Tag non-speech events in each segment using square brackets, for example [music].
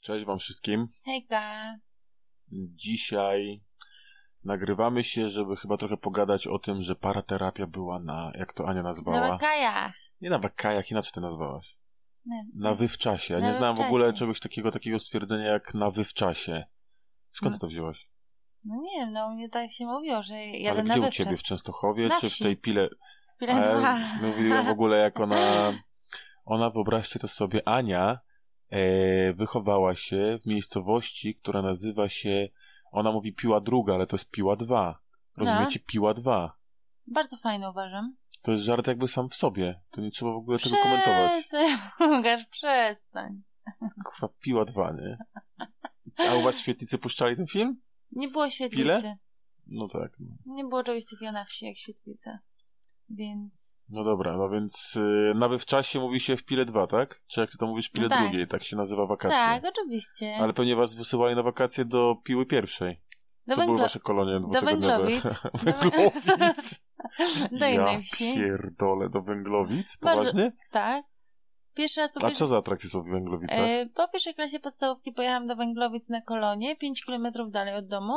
Cześć Wam wszystkim. Hejka. Dzisiaj nagrywamy się, żeby chyba trochę pogadać o tym, że paraterapia była na, jak to Ania nazwała? Na wakajach. Nie na wakajach, inaczej to nazwałaś. Nie. Na wywczasie. Ja nie znałam w ogóle czegoś takiego, takiego stwierdzenia jak na wywczasie. Skąd no. to wzięłaś? No nie wiem, no mnie tak się mówiło, że jadę Ale na gdzie wywczas. u Ciebie? W Częstochowie? Na czy w tej Pile? Pile 2. Mówiłem w ogóle jak ona... [laughs] Ona, wyobraźcie to sobie, Ania E, wychowała się w miejscowości, która nazywa się, ona mówi Piła Druga, ale to jest Piła dwa. Rozumiecie? No. Piła dwa? Bardzo fajnie uważam. To jest żart jakby sam w sobie. To nie trzeba w ogóle tego komentować. Łukasz, przestań. Kurwa, Piła dwa, nie? A u was świetnicy Świetlicy puszczali ten film? Nie było Świetlicy. Ile? No tak. No. Nie było czegoś takiego na wsi jak Świetlica więc... No dobra, no więc y, nawet w czasie mówi się w pile 2, tak? Czy jak ty to mówisz, pile no tak. drugiej, tak się nazywa wakacje. Tak, oczywiście. Ale pewnie was wysyłali na wakacje do piły pierwszej. Do to węglo... były wasze kolonie Do Węglowic. [laughs] węglowic? [laughs] do innej ja wsi. pierdolę, do Węglowic? Poważnie? Bardzo... Tak. Pierwszy raz po pierwszy... co za atrakcje są w Węglowicach? E, po pierwszej klasie podstawówki pojechałam do Węglowic na kolonie, 5 km dalej od domu.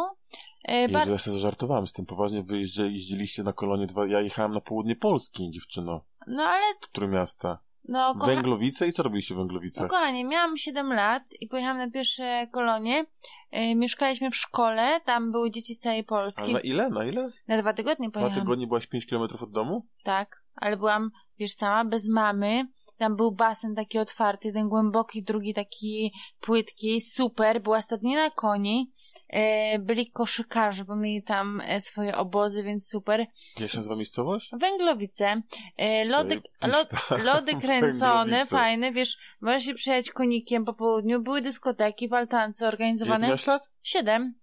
E, bar... Ja się zażartowałem z tym poważnie. Wy jeździliście na kolonie dwa. Ja jechałem na południe Polski, dziewczyno. No ale. Z które miasta? No, kocha... Węglowice i co robiliście w Węglowicach? No kochanie, miałam 7 lat i pojechałam na pierwsze kolonie. E, mieszkaliśmy w szkole, tam były dzieci z całej Polski. A na ile? Na ile? Na dwa tygodnie pojechałam. Dwa tygodnie byłaś 5 kilometrów od domu? Tak, ale byłam, wiesz, sama, bez mamy. Tam był basen taki otwarty, jeden głęboki, drugi taki płytki, super. Była stadnina koni E, byli koszykarze, bo mieli tam e, swoje obozy, więc super. Jak się nazywa miejscowość? Węglowice. E, lody, lody, lody [laughs] kręcone, Węglowice. fajne, wiesz, można się przejechać konikiem po południu, były dyskoteki, Altance organizowane. Ile lat? Siedem.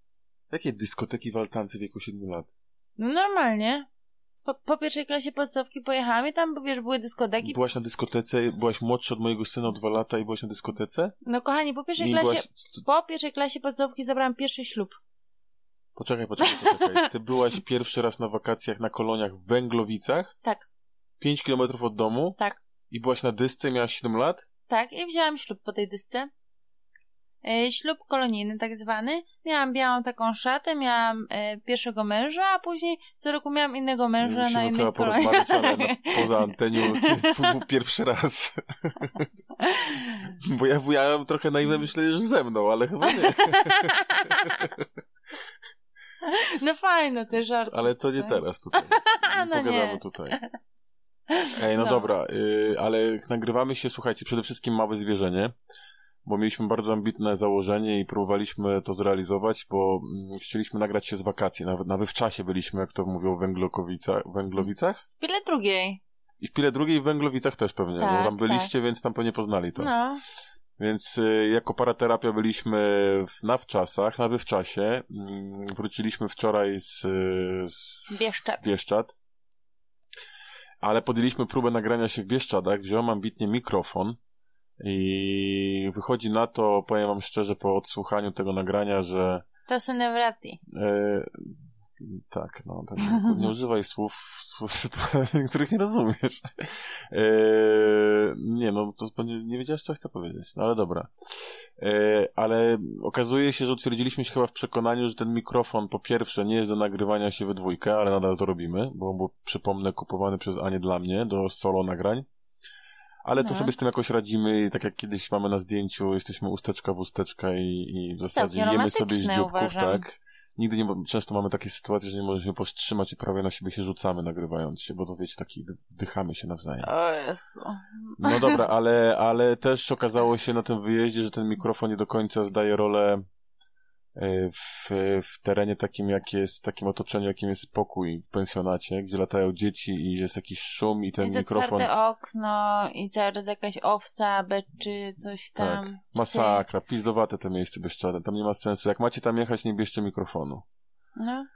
Jakie dyskoteki, Altance w wieku siedmiu lat? No normalnie po, po, pierwszej klasie podstawki pojechałam i tam, wiesz, były dyskoteki. Byłaś na dyskotece, byłaś młodsza od mojego syna o dwa lata i byłaś na dyskotece? No kochani, po pierwszej I klasie, byłaś... po pierwszej klasie podstawki zabrałam pierwszy ślub. Poczekaj, poczekaj, poczekaj. Ty byłaś [laughs] pierwszy raz na wakacjach na koloniach w Węglowicach? Tak. 5 kilometrów od domu? Tak. I byłaś na dysce, miałaś 7 lat? Tak, i wzięłam ślub po tej dysce. E, ślub kolonijny tak zwany. Miałam białą taką szatę, miałam e, pierwszego męża, a później co roku miałam innego męża Musimy na innej kolonii. ale no, [laughs] poza antenią był pierwszy raz. [laughs] Bo ja, ja trochę naiwnie myślę, że ze mną, ale chyba nie. [laughs] No fajne te żarty. Ale to nie teraz tutaj. No nie. tutaj. Ej, no, no. dobra, y, ale nagrywamy się, słuchajcie, przede wszystkim małe zwierzenie bo mieliśmy bardzo ambitne założenie i próbowaliśmy to zrealizować, bo mm, chcieliśmy nagrać się z wakacji. Nawet na wywczasie byliśmy, jak to mówią, w Węglokowicach, Węglowicach? W Pile Drugiej. I w Pile Drugiej w Węglowicach też pewnie, tak, bo tam tak, tak. byliście, tak. więc tam pewnie poznali to. No. Więc y, jako paraterapia byliśmy w, na wczasach, na wywczasie. Mm, wróciliśmy wczoraj z, y, z Bieszczad. Bieszczad. Ale podjęliśmy próbę nagrania się w Bieszczadach, wziąłem ambitnie mikrofon i wychodzi na to, powiem wam szczerze, po odsłuchaniu tego nagrania, że. To są newrati. E, tak, no tak. Nie używaj słów, słów [laughs] których nie rozumiesz. E, nie, no to nie, nie wiedziałeś, co chcę powiedzieć. No ale dobra. E, ale okazuje się, że utwierdziliśmy się chyba w przekonaniu, że ten mikrofon po pierwsze nie jest do nagrywania się we dwójkę, ale nadal to robimy, bo on był, przypomnę, kupowany przez Anię dla mnie do solo nagrań ale no. to sobie z tym jakoś radzimy, tak jak kiedyś mamy na zdjęciu, jesteśmy usteczka w usteczka i, i w zasadzie jemy sobie z dzióbków, tak? Nigdy nie, często mamy takie sytuacje, że nie możemy powstrzymać i prawie na siebie się rzucamy nagrywając się, bo to wiecie, taki dychamy się nawzajem. O Jezu. No dobra, ale, ale też okazało się na tym wyjeździe, że ten mikrofon nie do końca zdaje rolę E, w, w terenie takim, jak jest, takim otoczeniu, jakim jest pokój w pensjonacie, gdzie latają dzieci i jest jakiś szum i ten I mikrofon. okno i zaraz jakaś owca, beczy, coś tak, tam. Tak. Masakra, pizdowate te miejsce czarne, tam nie ma sensu. Jak macie tam jechać, nie bierzcie mikrofonu. No.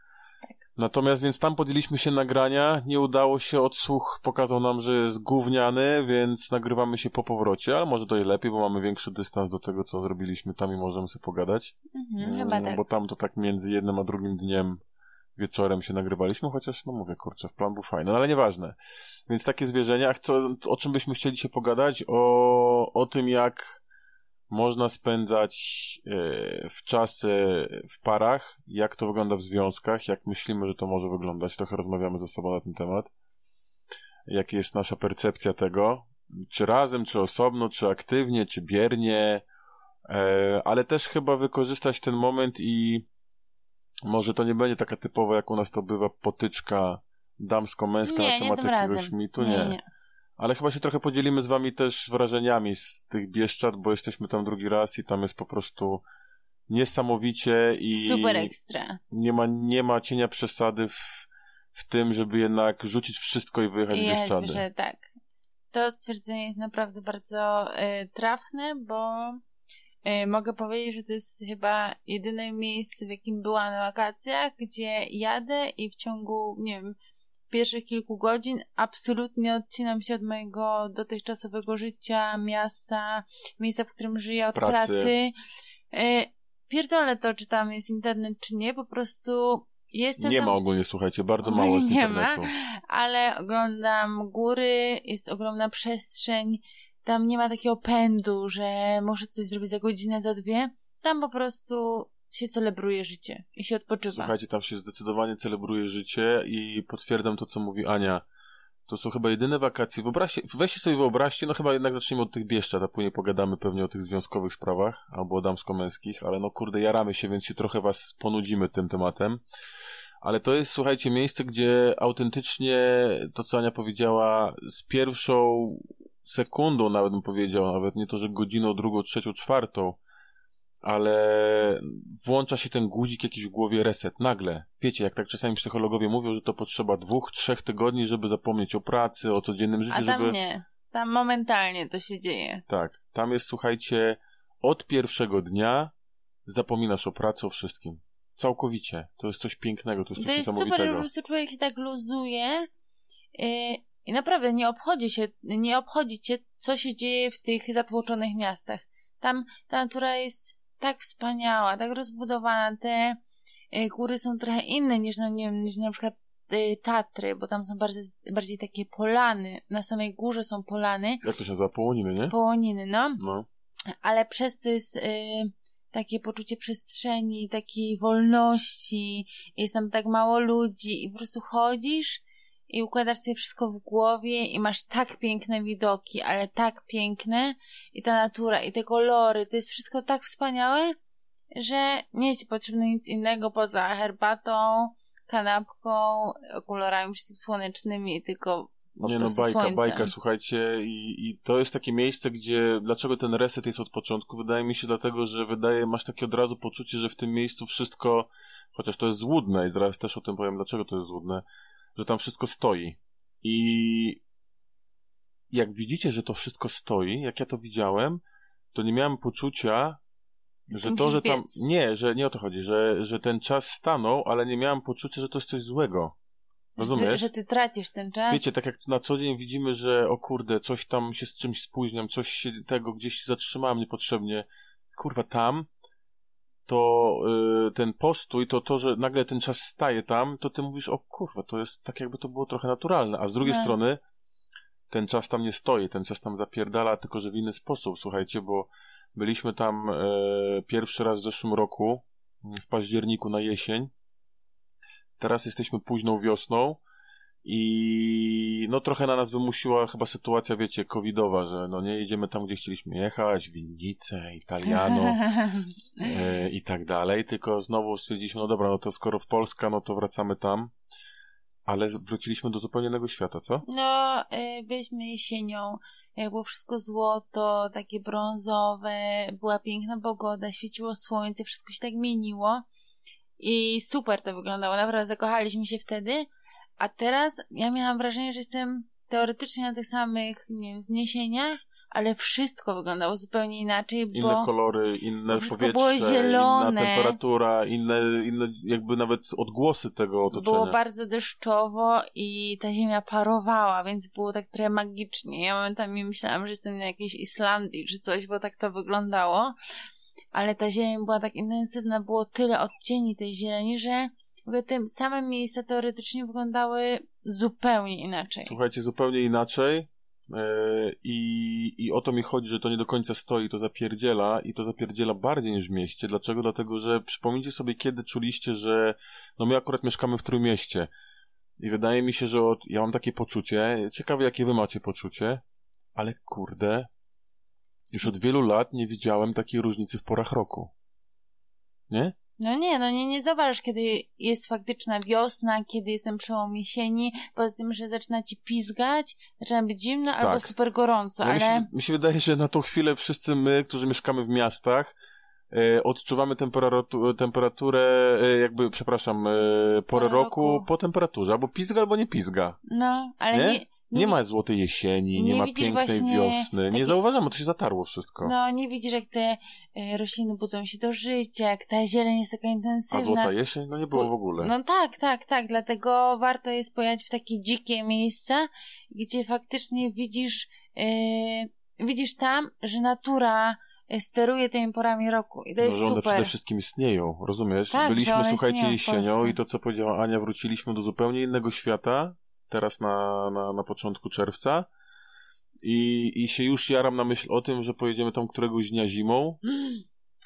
Natomiast więc tam podjęliśmy się nagrania, nie udało się, odsłuch pokazał nam, że jest gówniany, więc nagrywamy się po powrocie, ale może to i lepiej, bo mamy większy dystans do tego, co zrobiliśmy tam i możemy sobie pogadać. Mhm, chyba tak. Bo tam to tak między jednym a drugim dniem wieczorem się nagrywaliśmy, chociaż no mówię, kurczę, w plan był fajny, no ale nieważne. Więc takie zwierzenia, a co, o czym byśmy chcieli się pogadać? O, o tym, jak można spędzać e, w czasy w parach, jak to wygląda w związkach, jak myślimy, że to może wyglądać. Trochę rozmawiamy ze sobą na ten temat. Jaka jest nasza percepcja tego, czy razem, czy osobno, czy aktywnie, czy biernie, e, ale też chyba wykorzystać ten moment i może to nie będzie taka typowa, jak u nas to bywa, potyczka damsko-męska na temat jakiegoś razem. mitu. Nie, nie. nie. Ale chyba się trochę podzielimy z wami też wrażeniami z tych Bieszczad, bo jesteśmy tam drugi raz i tam jest po prostu niesamowicie i... Super ekstra. Nie ma, nie ma cienia przesady w, w tym, żeby jednak rzucić wszystko i wyjechać I w Jest, Że tak. To stwierdzenie jest naprawdę bardzo y, trafne, bo y, mogę powiedzieć, że to jest chyba jedyne miejsce, w jakim była na wakacjach, gdzie jadę i w ciągu, nie wiem, pierwszych kilku godzin absolutnie odcinam się od mojego dotychczasowego życia, miasta, miejsca, w którym żyję, od pracy. pracy. E, pierdolę to, czy tam jest internet, czy nie, po prostu Jestem nie tam... ma ogólnie, słuchajcie, bardzo mało jest nie internetu. ma, ale oglądam góry, jest ogromna przestrzeń, tam nie ma takiego pędu, że może coś zrobić za godzinę, za dwie. Tam po prostu się celebruje życie i się odpoczywa. Słuchajcie, tam się zdecydowanie celebruje życie i potwierdzam to, co mówi Ania. To są chyba jedyne wakacje. Wyobraźcie, weźcie sobie wyobraźcie, no chyba jednak zaczniemy od tych bieszczad, a później pogadamy pewnie o tych związkowych sprawach albo damsko-męskich, ale no kurde, jaramy się, więc się trochę was ponudzimy tym tematem. Ale to jest, słuchajcie, miejsce, gdzie autentycznie to, co Ania powiedziała, z pierwszą sekundą nawet bym powiedział, nawet nie to, że godziną, drugą, trzecią, czwartą, ale włącza się ten guzik jakiś w głowie reset, nagle. Wiecie, jak tak czasami psychologowie mówią, że to potrzeba dwóch, trzech tygodni, żeby zapomnieć o pracy, o codziennym życiu, A tam żeby... nie, tam momentalnie to się dzieje. Tak, tam jest, słuchajcie, od pierwszego dnia zapominasz o pracy, o wszystkim. Całkowicie. To jest coś pięknego, to jest coś to jest super, po prostu człowiek się tak luzuje yy, i naprawdę nie obchodzi się, nie obchodzi cię, co się dzieje w tych zatłoczonych miastach. Tam ta natura jest tak wspaniała, tak rozbudowana. Te góry e, są trochę inne niż, no, nie wiem, niż na przykład e, Tatry, bo tam są bardziej, bardziej takie polany. Na samej górze są polany. Jak to się nazywa? Połoniny, nie? Połoniny, no. no. Ale przez to jest y, takie poczucie przestrzeni, takiej wolności. Jest tam tak mało ludzi i po prostu chodzisz i układasz sobie wszystko w głowie i masz tak piękne widoki, ale tak piękne i ta natura i te kolory, to jest wszystko tak wspaniałe, że nie jest potrzebne nic innego poza herbatą, kanapką, okularami i tylko po nie no, bajka, słońcem. bajka, słuchajcie, i, i to jest takie miejsce, gdzie, dlaczego ten reset jest od początku? Wydaje mi się dlatego, że wydaje, masz takie od razu poczucie, że w tym miejscu wszystko, chociaż to jest złudne i zaraz też o tym powiem, dlaczego to jest złudne, że tam wszystko stoi. I jak widzicie, że to wszystko stoi, jak ja to widziałem, to nie miałem poczucia, że to, że tam. Nie, że nie o to chodzi, że, że ten czas stanął, ale nie miałem poczucia, że to jest coś złego. Rozumiesz? Że ty tracisz ten czas. Wiecie, tak jak na co dzień widzimy, że o kurde, coś tam się z czymś spóźniam, coś się tego gdzieś zatrzymałem niepotrzebnie. Kurwa, tam to yy, ten postój, to to, że nagle ten czas staje tam, to ty mówisz, o kurwa, to jest tak jakby to było trochę naturalne, a z drugiej no. strony ten czas tam nie stoi, ten czas tam zapierdala, tylko że w inny sposób, słuchajcie, bo byliśmy tam e, pierwszy raz w zeszłym roku, w październiku na jesień, teraz jesteśmy późną wiosną, i no trochę na nas wymusiła chyba sytuacja, wiecie, covidowa, że no nie jedziemy tam, gdzie chcieliśmy jechać, winnice, Italiano yy, [laughs] i tak dalej, tylko znowu stwierdziliśmy, no dobra, no to skoro w Polska, no to wracamy tam. Ale wróciliśmy do zupełnie innego świata, co? No, yy, byliśmy jesienią, jak było wszystko złoto, takie brązowe, była piękna pogoda, świeciło słońce, wszystko się tak mieniło i super to wyglądało, naprawdę zakochaliśmy się wtedy. A teraz ja miałam wrażenie, że jestem teoretycznie na tych samych, nie wiem, wzniesieniach, ale wszystko wyglądało zupełnie inaczej, bo... Inne kolory, inne powietrze, było zielone. inna temperatura, inne, inne jakby nawet odgłosy tego otoczenia. Było bardzo deszczowo i ta ziemia parowała, więc było tak trochę magicznie. Ja momentami myślałam, że jestem na jakiejś Islandii czy coś, bo tak to wyglądało. Ale ta zieleń była tak intensywna, było tyle odcieni tej zieleni, że te same miejsca teoretycznie wyglądały zupełnie inaczej. Słuchajcie, zupełnie inaczej. E, I, I o to mi chodzi, że to nie do końca stoi, to zapierdziela i to zapierdziela bardziej niż w mieście. Dlaczego? Dlatego, że przypomnijcie sobie, kiedy czuliście, że no my akurat mieszkamy w Trójmieście i wydaje mi się, że od, ja mam takie poczucie, ciekawe jakie wy macie poczucie, ale kurde, już od wielu lat nie widziałem takiej różnicy w porach roku. Nie? No nie, no nie, nie zauważysz, kiedy jest faktyczna wiosna, kiedy jestem sieni, poza tym, że zaczyna ci pizgać, zaczyna być zimno tak. albo super gorąco, no ale... Mi się, mi się, wydaje, że na tą chwilę wszyscy my, którzy mieszkamy w miastach, e, odczuwamy temperaturę, e, jakby, przepraszam, e, porę roku. roku. po temperaturze, albo pizga, albo nie pizga. No, ale nie, nie nie, nie ma złotej jesieni, nie, nie ma pięknej właśnie... wiosny. Nie zauważam, bo to się zatarło wszystko. No, nie widzisz, jak te e, rośliny budzą się do życia, jak ta zieleń jest taka intensywna. A złota jesień? No nie było w ogóle. No tak, tak, tak. Dlatego warto jest pojechać w takie dzikie miejsca, gdzie faktycznie widzisz, yy, widzisz tam, że natura e, steruje tymi porami roku. I to no, jest że one super. przede wszystkim istnieją, rozumiesz? Tak, Byliśmy, słuchajcie, jesienią i to, co powiedziała Ania, wróciliśmy do zupełnie innego świata, teraz na, na, na początku czerwca. I, I się już jaram na myśl o tym, że pojedziemy tam któregoś dnia zimą. [gasps]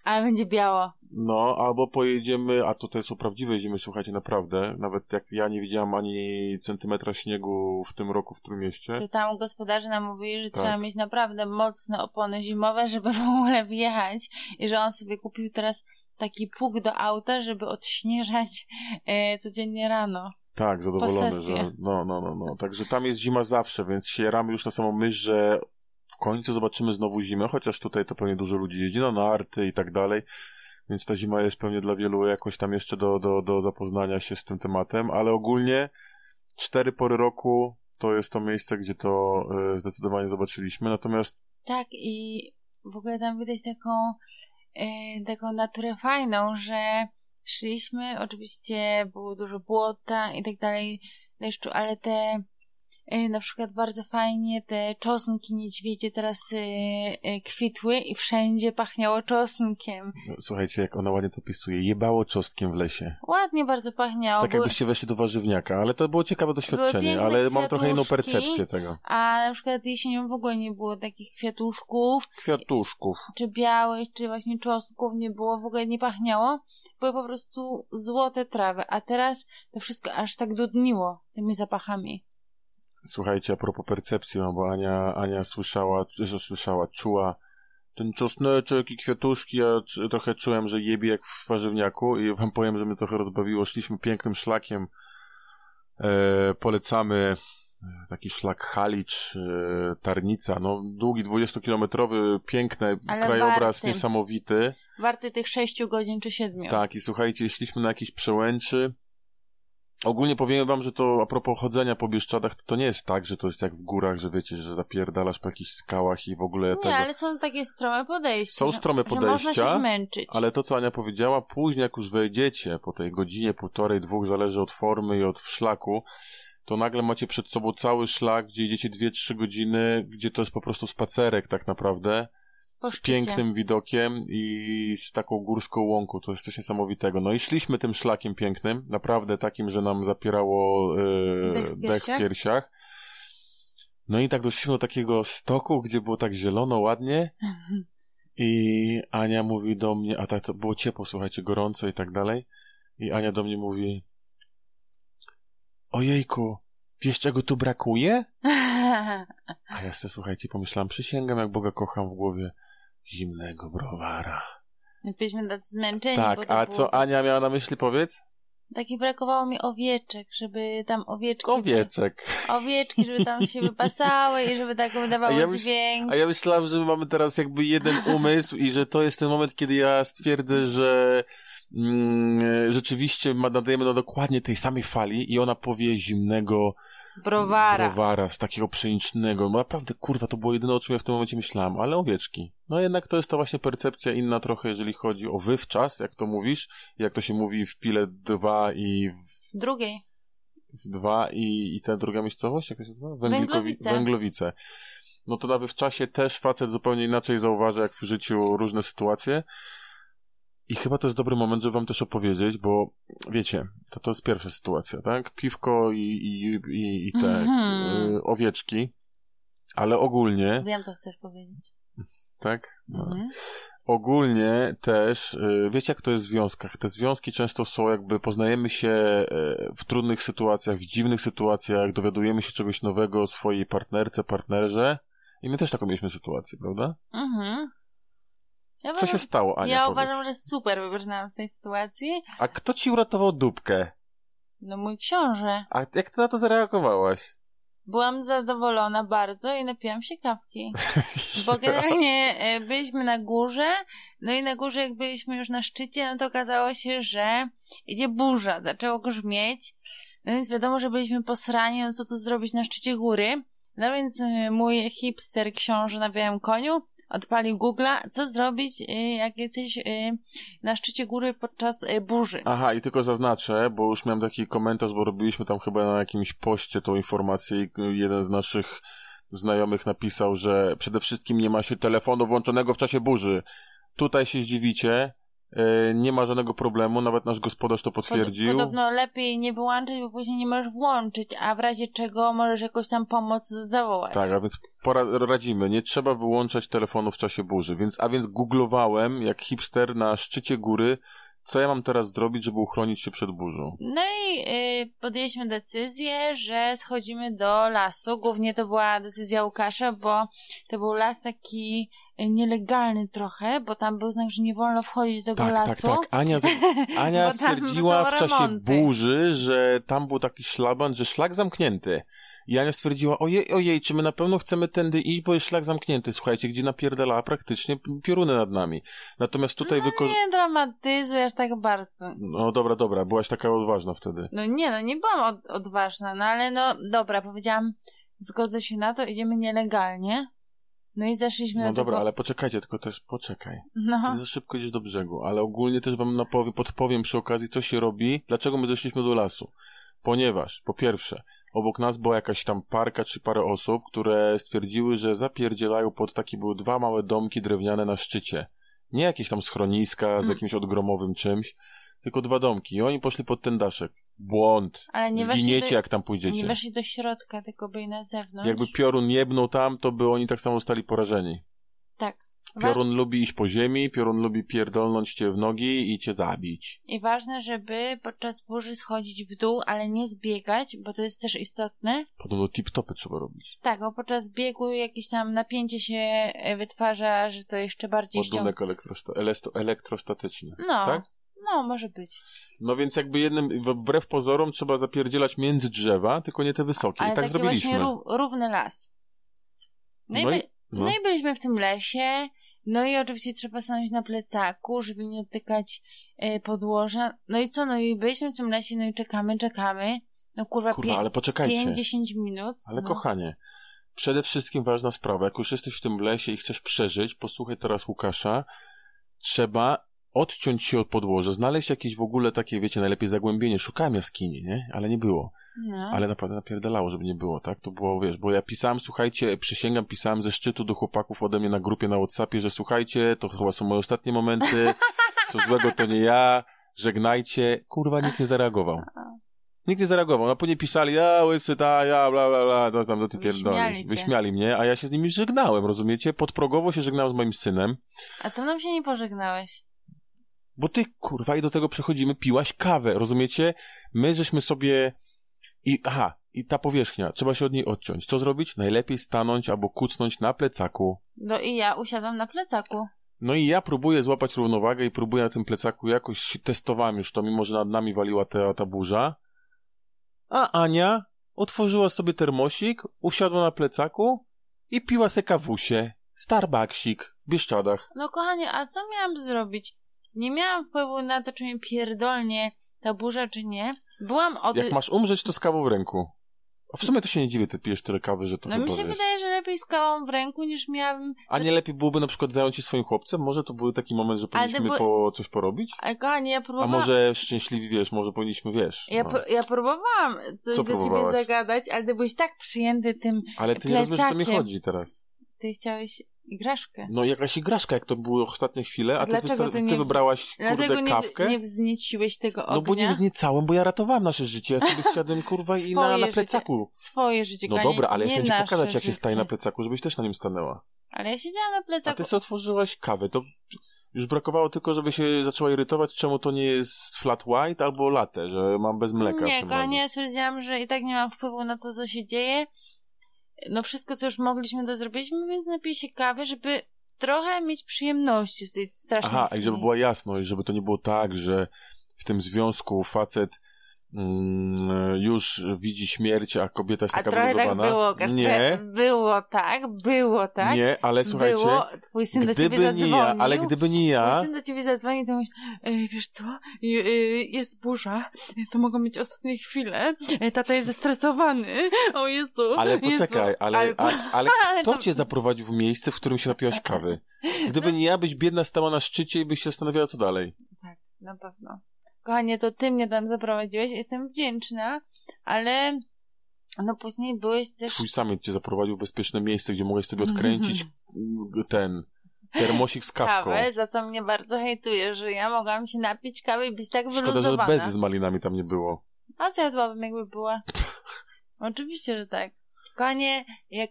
Ale będzie biało. No, albo pojedziemy, a to, to są prawdziwe zimy, słuchajcie, naprawdę. Nawet jak ja nie widziałam ani centymetra śniegu w tym roku w którym mieście. To tam gospodarze nam mówili, że tak. trzeba mieć naprawdę mocne opony zimowe, żeby w ogóle wjechać. I że on sobie kupił teraz taki pług do auta, żeby odśnieżać e, codziennie rano. Tak, zadowolony, że. No, no, no, no. Także tam jest zima zawsze, więc się jaramy już na samą myśl, że w końcu zobaczymy znowu zimę, chociaż tutaj to pewnie dużo ludzi jeździ no, na arty i tak dalej. Więc ta zima jest pewnie dla wielu jakoś tam jeszcze do, do, do zapoznania się z tym tematem, ale ogólnie cztery pory roku to jest to miejsce, gdzie to e, zdecydowanie zobaczyliśmy. Natomiast. Tak, i w ogóle tam widać taką, e, taką naturę fajną, że szliśmy. Oczywiście było dużo błota i tak dalej, deszczu, ale te E, na przykład bardzo fajnie te czosnki niedźwiedzie teraz e, e, kwitły i wszędzie pachniało czosnkiem. No, słuchajcie, jak ona ładnie to pisuje. Jebało czosnkiem w lesie. Ładnie bardzo pachniało. Tak jakbyście weszli do warzywniaka, ale to było ciekawe doświadczenie, ale mam trochę inną percepcję tego. A na przykład jesienią w ogóle nie było takich kwiatuszków. Kwiatuszków. Czy białych, czy właśnie czosnków nie było, w ogóle nie pachniało. Były po prostu złote trawy, a teraz to wszystko aż tak dudniło tymi zapachami. Słuchajcie, a propos percepcji, no bo Ania, Ania słyszała, że słyszała, czuła ten czosneczek i kwiatuszki, ja trochę czułem, że jebie jak w warzywniaku i wam powiem, że mnie trochę rozbawiło. Szliśmy pięknym szlakiem, e, polecamy e, taki szlak Halicz, e, Tarnica, no długi, 20-kilometrowy, piękny Ale krajobraz warty. niesamowity. Warty tych 6 godzin czy 7. Tak, i słuchajcie, szliśmy na jakieś przełęczy, Ogólnie powiem wam, że to a propos chodzenia po Bieszczadach, to nie jest tak, że to jest jak w górach, że wiecie, że zapierdalasz po jakichś skałach i w ogóle nie, tego... ale są takie strome podejścia. Są strome podejścia, że można się zmęczyć. ale to, co Ania powiedziała, później jak już wejdziecie, po tej godzinie, półtorej, dwóch, zależy od formy i od szlaku, to nagle macie przed sobą cały szlak, gdzie idziecie 2-3 godziny, gdzie to jest po prostu spacerek tak naprawdę po z pięknym widokiem i z taką górską łąką, to jest coś niesamowitego. No i szliśmy tym szlakiem pięknym, naprawdę takim, że nam zapierało yy, dech, w dech w piersiach. No i tak doszliśmy do takiego stoku, gdzie było tak zielono, ładnie. Mhm. I Ania mówi do mnie, a tak to było ciepło, słuchajcie, gorąco i tak dalej. I Ania do mnie mówi: Ojejku, wiesz czego tu brakuje? [laughs] A ja sobie, słuchajcie, pomyślałam, przysięgam, jak Boga kocham w głowie zimnego browara. Byliśmy tacy zmęczeni. Tak, a było... co Ania miała na myśli, powiedz? Takich brakowało mi owieczek, żeby tam owieczki... Owieczek. Owieczki, żeby tam się wypasały i żeby tak wydawały a ja myśl, dźwięk. A ja myślałam, że my mamy teraz jakby jeden umysł i że to jest ten moment, kiedy ja stwierdzę, że mm, rzeczywiście nadajemy na dokładnie tej samej fali i ona powie zimnego Browara. Browara, z takiego pszenicznego. naprawdę, kurwa, to było jedyne, o czym ja w tym momencie myślałem, ale owieczki. No jednak to jest to właśnie percepcja inna trochę, jeżeli chodzi o wywczas, jak to mówisz, jak to się mówi w pile 2 i... W... Drugiej. Dwa i, i ta druga miejscowość, jak to się nazywa? Węglowice. Węglowice. No to na w czasie też facet zupełnie inaczej zauważa, jak w życiu różne sytuacje. I chyba to jest dobry moment, żeby wam też opowiedzieć, bo wiecie, to, to jest pierwsza sytuacja, tak? Piwko i, i, i, i te mm-hmm. y, owieczki, ale ogólnie... Wiem, co chcesz powiedzieć. Tak? No. Mm-hmm. Ogólnie też, y, wiecie jak to jest w związkach? Te związki często są jakby, poznajemy się y, w trudnych sytuacjach, w dziwnych sytuacjach, dowiadujemy się czegoś nowego o swojej partnerce, partnerze i my też taką mieliśmy sytuację, prawda? Mhm. Ja Co się stało, Ania? Ja powiedz. uważam, że super wybrnęłam z tej sytuacji. A kto ci uratował dupkę? No mój książę. A jak ty na to zareagowałaś? Byłam zadowolona bardzo i napiłam się kawki. [laughs] Bo generalnie e, byliśmy na górze, no i na górze jak byliśmy już na szczycie, no to okazało się, że idzie burza, zaczęło grzmieć. No więc wiadomo, że byliśmy posrani, no co tu zrobić na szczycie góry. No więc e, mój hipster książę na białym koniu odpalił Google'a, co zrobić, y, jak jesteś y, na szczycie góry podczas y, burzy. Aha, i tylko zaznaczę, bo już miałem taki komentarz, bo robiliśmy tam chyba na jakimś poście tą informację i jeden z naszych znajomych napisał, że przede wszystkim nie ma się telefonu włączonego w czasie burzy. Tutaj się zdziwicie, E, nie ma żadnego problemu, nawet nasz gospodarz to potwierdził. Podobno lepiej nie wyłączyć, bo później nie możesz włączyć, a w razie czego możesz jakoś tam pomoc zawołać. Tak, a więc poradzimy, nie trzeba wyłączać telefonu w czasie burzy, więc, a więc googlowałem jak hipster na szczycie góry, co ja mam teraz zrobić, żeby uchronić się przed burzą? No i y, podjęliśmy decyzję, że schodzimy do lasu. Głównie to była decyzja Łukasza, bo to był las taki nielegalny trochę, bo tam był znak, że nie wolno wchodzić do tego tak, lasu. Tak, tak, tak. Ania, [laughs] Ania stwierdziła w czasie remonty. burzy, że tam był taki szlaban, że szlak zamknięty. I Ania stwierdziła, ojej, ojej, czy my na pewno chcemy tędy iść, bo jest szlak zamknięty, słuchajcie, gdzie napierdala praktycznie pioruny nad nami. Natomiast tutaj no wykor... nie dramatyzujesz tak bardzo. No dobra, dobra, byłaś taka odważna wtedy. No nie, no nie byłam od, odważna, no ale no dobra, powiedziałam, zgodzę się na to, idziemy nielegalnie, no i zeszliśmy No do dobra, tego... ale poczekajcie, tylko też poczekaj. No. Ty za szybko idziesz do brzegu, ale ogólnie też wam podpowiem przy okazji, co się robi, dlaczego my zeszliśmy do lasu. Ponieważ, po pierwsze, obok nas była jakaś tam parka czy parę osób, które stwierdziły, że zapierdzielają pod takie były dwa małe domki drewniane na szczycie. Nie jakieś tam schroniska z mm. jakimś odgromowym czymś, tylko dwa domki i oni poszli pod ten daszek. Błąd. Ale nie Zginiecie, do, jak tam pójdziecie. Nie weszli do środka, tylko byli na zewnątrz. Jakby piorun jebnął tam, to by oni tak samo zostali porażeni. Tak. Piorun Wa lubi iść po ziemi, piorun lubi pierdolnąć cię w nogi i cię zabić. I ważne, żeby podczas burzy schodzić w dół, ale nie zbiegać, bo to jest też istotne. Podobno tip-topy trzeba robić. Tak, bo podczas biegu jakieś tam napięcie się e, wytwarza, że to jeszcze bardziej ściąga. Ładunek elektrosta elektrostatyczny. No. Tak? No, może być. No więc jakby jednym, wbrew pozorom trzeba zapierdzielać między drzewa, tylko nie te wysokie. Ale I tak zrobiliśmy. ró równy las. No, no, i, no. no i byliśmy w tym lesie, no i oczywiście trzeba stanąć na plecaku, żeby nie dotykać y, podłoża. No i co, no i byliśmy w tym lesie, no i czekamy, czekamy. No kurwa, kurwa ale poczekajcie. 10 minut. Ale no. kochanie, przede wszystkim ważna sprawa. Jak już jesteś w tym lesie i chcesz przeżyć, posłuchaj teraz Łukasza, trzeba odciąć się od podłoża, znaleźć jakieś w ogóle takie, wiecie, najlepiej zagłębienie. Szukałem jaskini, nie? Ale nie było. No. Ale naprawdę napierdalało, żeby nie było, tak? To było, wiesz, bo ja pisałem, słuchajcie, przysięgam, pisałem ze szczytu do chłopaków ode mnie na grupie na Whatsappie, że słuchajcie, to chyba są moje ostatnie momenty, co złego to nie ja, żegnajcie. Kurwa, nikt nie zareagował. Nikt nie zareagował, po no, później pisali, ja łysy, ta, ja, bla, bla, bla, to tam do ty pierdolisz. Wyśmiali mnie, a ja się z nimi żegnałem, rozumiecie? Podprogowo się żegnałem z moim synem. A co nam się nie pożegnałeś? Bo ty, kurwa, i do tego przechodzimy, piłaś kawę, rozumiecie? My żeśmy sobie... I, aha, i ta powierzchnia, trzeba się od niej odciąć. Co zrobić? Najlepiej stanąć albo kucnąć na plecaku. No i ja usiadam na plecaku. No i ja próbuję złapać równowagę i próbuję na tym plecaku jakoś, testowałem już to, mimo że nad nami waliła ta, ta burza. A Ania otworzyła sobie termosik, usiadła na plecaku i piła se kawusie. Starbucksik w Bieszczadach. No kochanie, a co miałam zrobić? Nie miałam wpływu na to, czy mi pierdolnie ta burza, czy nie. Byłam od... Jak masz umrzeć, to z kawą w ręku. A w sumie to się nie dziwię, ty pijesz tyle kawy, że to No mi się wydaje, że lepiej z kawą w ręku niż miałabym... A nie lepiej byłoby na przykład zająć się swoim chłopcem? Może to był taki moment, że powinniśmy po coś porobić? Ale kochanie, ja próbowałam... A może szczęśliwi, wiesz, może powinniśmy, wiesz... Ja, no. ja próbowałam coś Co do ciebie zagadać, ale ty byłeś tak przyjęty tym Ale ty plecakiem. nie rozumiesz, o co mi chodzi teraz. Ty chciałeś igraszkę. No jakaś igraszka, jak to były ostatnie chwile, a ty, ty, ty nie wybrałaś kurde nie, kawkę. nie wznieciłeś tego ognia? No bo nie wzniecałem, bo ja ratowałem nasze życie. Ja sobie zsiadłem kurwa i na, na plecaku. Życie, swoje życie, No dobra, ale ja chciałem ci pokazać, jak się staje na plecaku, żebyś też na nim stanęła. Ale ja siedziałam na plecaku. A ty sobie otworzyłaś kawę, to już brakowało tylko, żeby się zaczęła irytować, czemu to nie jest flat white albo latte, że mam bez mleka. Nie, kochanie, ja stwierdziłam, że i tak nie mam wpływu na to, co się dzieje no wszystko, co już mogliśmy, to zrobiliśmy, więc napij się kawy, żeby trochę mieć przyjemności z tej strasznej... Aha, i żeby była jasność, żeby to nie było tak, że w tym związku facet Mm, e, już widzi śmierć, a kobieta jest a taka trochę tak wyluzowana. tak było, Kasz, nie. Było tak, było tak. Nie, ale słuchajcie, było, twój syn do ciebie zadzwonił. Ja, ale gdyby nie ja... Twój syn do ciebie zadzwonił, to mówisz, wiesz co, y, jest burza, to mogą być ostatnie chwile, tata jest zestresowany, o Jezu. Ale poczekaj, Jezu. ale, ale, a, [laughs] ale kto to... cię zaprowadził w miejsce, w którym się napiłaś kawy? Gdyby no. nie ja, byś biedna stała na szczycie i byś się zastanawiała, co dalej. Tak, na pewno kochanie, to ty mnie tam zaprowadziłeś, jestem wdzięczna, ale no później byłeś też... Twój samiec cię zaprowadził w bezpieczne miejsce, gdzie mogłeś sobie odkręcić mhm. mm, ten termosik z kawką. Kawę, za co mnie bardzo hejtujesz, że ja mogłam się napić kawy i być tak wyluzowana. Szkoda, że bezy z malinami tam nie było. A zjadłabym, jakby była. [laughs] Oczywiście, że tak. Kochanie, jak...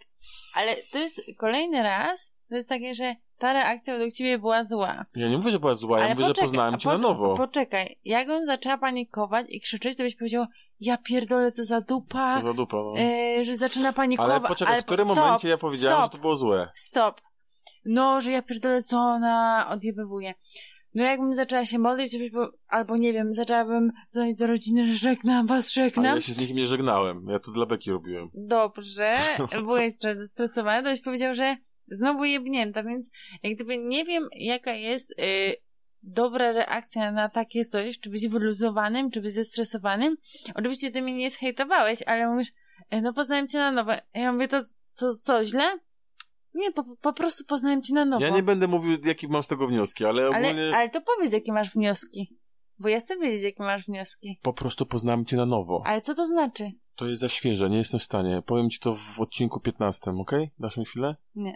Ale to jest kolejny raz, to jest takie, że ta reakcja według ciebie była zła. Ja nie mówię, że była zła, Ale ja mówię, poczekaj, że poznałem cię po, na nowo. Poczekaj, jak on zaczęła panikować i krzyczeć, to byś powiedział, ja pierdolę, co za dupa. Co za dupa, no. E, że zaczyna panikować. Ale poczekaj, Ale w którym stop, momencie ja powiedziałam, stop, że to było złe? Stop. No, że ja pierdolę, co ona odjebywuje. No jakbym zaczęła się modlić, albo nie wiem, zaczęłabym dzwonić do rodziny, że żegnam was, żegnam. Ale ja się z nikim nie żegnałem, ja to dla Beki robiłem. Dobrze, [laughs] byłeś trochę to byś powiedział, że znowu jebnięta, więc jak gdyby nie wiem, jaka jest y, dobra reakcja na takie coś, czy być wyluzowanym, czy być zestresowanym. Oczywiście ty mnie nie zhejtowałeś, ale mówisz, e, no poznałem cię na nowo. Ja mówię, to, to co, źle? Nie, po, po prostu poznałem cię na nowo. Ja nie będę mówił, jakie mam z tego wnioski, ale ogólnie... Ale, ale to powiedz, jakie masz wnioski. Bo ja chcę wiedzieć, jakie masz wnioski. Po prostu poznałem cię na nowo. Ale co to znaczy? To jest za świeże, nie jestem w stanie. Powiem ci to w odcinku 15, ok? Dasz mi chwilę? Nie.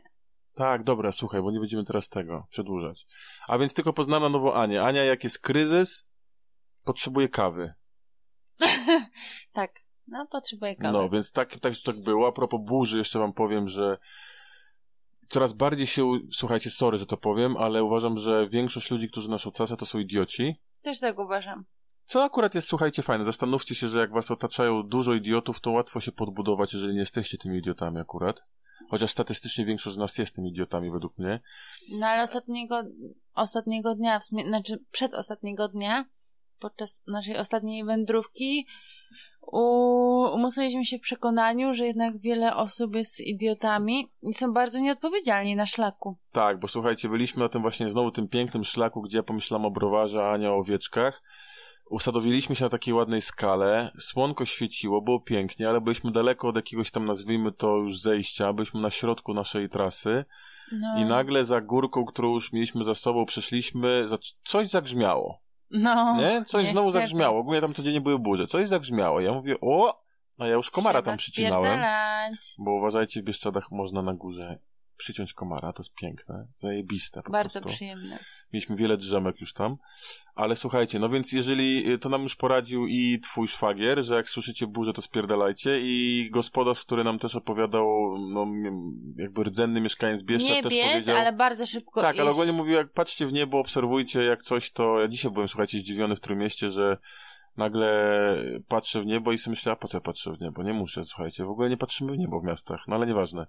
Tak, dobra, słuchaj, bo nie będziemy teraz tego przedłużać. A więc tylko poznana nowo Anię. Ania, jak jest kryzys, potrzebuje kawy. [laughs] tak, no potrzebuje kawy. No, więc tak, tak, tak było. A propos burzy, jeszcze wam powiem, że coraz bardziej się, słuchajcie, sorry, że to powiem, ale uważam, że większość ludzi, którzy nas otacza, to są idioci. Też tak uważam. Co akurat jest, słuchajcie, fajne. Zastanówcie się, że jak was otaczają dużo idiotów, to łatwo się podbudować, jeżeli nie jesteście tymi idiotami akurat. Chociaż statystycznie większość z nas jest tymi idiotami według mnie. No ale ostatniego, ostatniego dnia, w sumie, znaczy dnia, podczas naszej ostatniej wędrówki, umocniliśmy się w przekonaniu, że jednak wiele osób jest idiotami i są bardzo nieodpowiedzialni na szlaku. Tak, bo słuchajcie, byliśmy na tym właśnie znowu tym pięknym szlaku, gdzie ja pomyślałam o browarze, a nie o owieczkach. Usadowiliśmy się na takiej ładnej skale, słonko świeciło, było pięknie, ale byliśmy daleko od jakiegoś tam, nazwijmy to już zejścia, byliśmy na środku naszej trasy no. i nagle za górką, którą już mieliśmy za sobą, przeszliśmy, coś zagrzmiało. No, nie? Coś niestety. znowu zagrzmiało, ogólnie tam codziennie były burze, coś zagrzmiało. Ja mówię, o, a ja już komara Trzeba tam przycinałem. Spierdalać. Bo uważajcie, w Bieszczadach można na górze przyciąć komara, to jest piękne, zajebiste. Po Bardzo prostu. przyjemne. Mieliśmy wiele drzemek już tam, ale słuchajcie, no więc jeżeli y, to nam już poradził i twój szwagier, że jak słyszycie burzę, to spierdalajcie i gospodarz, który nam też opowiadał, no jakby rdzenny mieszkaniec Bieszczad Nie też biec, powiedział... ale bardzo szybko Tak, iść. ale ogólnie mówił, jak patrzcie w niebo, obserwujcie, jak coś, to ja dzisiaj byłem, słuchajcie, zdziwiony w Trójmieście, że nagle patrzę w niebo i sobie myślę, a po co patrzę w niebo? Nie muszę, słuchajcie, w ogóle nie patrzymy w niebo w miastach, no ale nieważne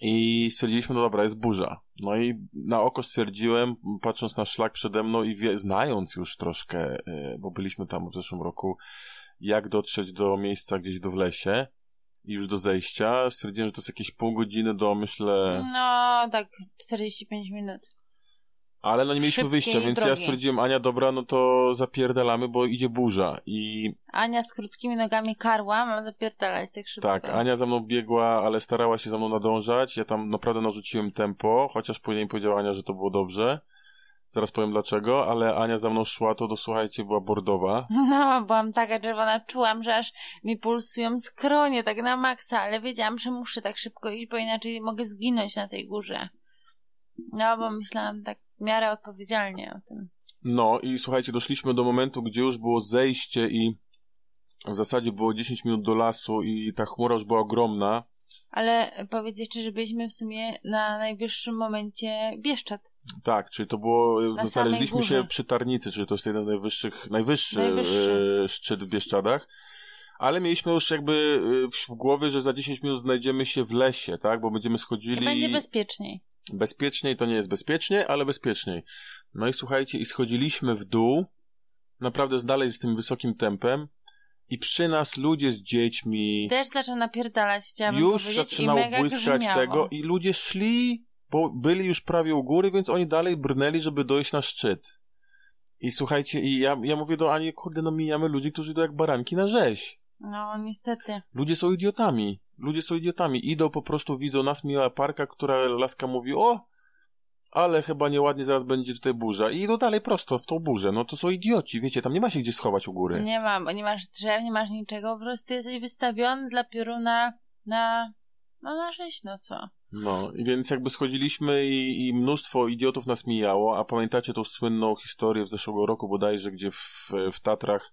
i stwierdziliśmy, no dobra, jest burza. No i na oko stwierdziłem, patrząc na szlak przede mną i wie, znając już troszkę, e, bo byliśmy tam w zeszłym roku, jak dotrzeć do miejsca gdzieś do w lesie i już do zejścia, stwierdziłem, że to jest jakieś pół godziny do, myślę... No, tak, 45 minut. Ale no nie mieliśmy wyjścia, więc drogie. ja stwierdziłem, Ania, dobra, no to zapierdalamy, bo idzie burza i... Ania z krótkimi nogami karła, mam zapierdalać tak szybko. Tak, Ania za mną biegła, ale starała się za mną nadążać, ja tam naprawdę narzuciłem tempo, chociaż później powiedziała Ania, że to było dobrze. Zaraz powiem dlaczego, ale Ania za mną szła, to do słuchajcie, była bordowa. [laughs] No, byłam taka czerwona, czułam, że aż mi pulsują skronie, tak na maksa, ale wiedziałam, że muszę tak szybko iść, bo inaczej mogę zginąć na tej górze. No, bo myślałam tak, miarę odpowiedzialnie o tym. No i słuchajcie, doszliśmy do momentu, gdzie już było zejście i w zasadzie było 10 minut do lasu i ta chmura już była ogromna. Ale powiedz jeszcze, że byliśmy w sumie na najwyższym momencie Bieszczad. Tak, czyli to było, na znaleźliśmy się przy Tarnicy, czyli to jest jeden z najwyższych, najwyższy, najwyższy. E, szczyt w Bieszczadach. Ale mieliśmy już jakby e, w głowie, że za 10 minut znajdziemy się w lesie, tak? Bo będziemy schodzili. I będzie bezpieczniej bezpieczniej to nie jest bezpiecznie, ale bezpieczniej. No i słuchajcie, i schodziliśmy w dół, naprawdę dalej z tym wysokim tempem, i przy nas ludzie z dziećmi. Też zaczął napierdalać, chciałabym Już zaczynało błyskać grzmiało. tego, i ludzie szli, bo byli już prawie u góry, więc oni dalej brnęli, żeby dojść na szczyt. I słuchajcie, i ja, ja mówię do Ani, kurde, no mijamy ludzi, którzy idą jak baranki na rzeź. No, niestety. Ludzie są idiotami. Ludzie są idiotami. Idą po prostu, widzą nas miła parka, która laska mówi, o, ale chyba nieładnie zaraz będzie tutaj burza. I idą dalej prosto w tą burzę. No to są idioci, wiecie, tam nie ma się gdzie schować u góry. Nie ma, bo nie masz drzew, nie masz niczego, po prostu jesteś wystawiony dla pioruna na, no na rzeź, no co. No, więc jakby schodziliśmy i, i, mnóstwo idiotów nas mijało, a pamiętacie tą słynną historię z zeszłego roku bodajże, gdzie w, w Tatrach